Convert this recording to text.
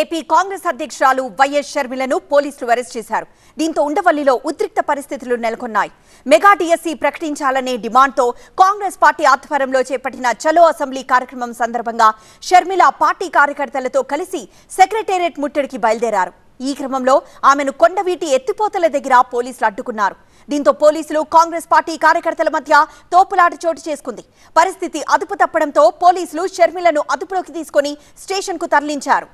AP Congress అధ్యక్షురాలు YS షర్మిలను పోలీసులు arrest చేశారు దీంతో ఉండవల్లిలో ఉద్రిక్త పరిస్థితులు నెలకొన్నాయి మెగా టీఎస్సీ ప్రకటించాలనే డిమాండ్తో కాంగ్రెస్ పార్టీ ఆధ్వర్యంలో చేపట్టిన చలో అసెంబ్లీ కార్యక్రమం సందర్భంగా షర్మిల పార్టీ కార్యకర్తలతో కలిసి సెక్రటేరియట్ ముట్టడికి బయలుదేరారు ఈ క్రమంలో ఆమెను కొండవీటి ఎత్తిపోతల దగ్గర పోలీసులు అడ్డుకున్నారు దీంతో పోలీసులు కాంగ్రెస్ పార్టీ కార్యకర్తల మధ్య తోపులాట చోటు చేసుకుంది పరిస్థితి అదుపు తప్పడంతో పోలీసులు షర్మిలను అదుపులోకి తీసుకుని స్టేషన్కు తరలించారు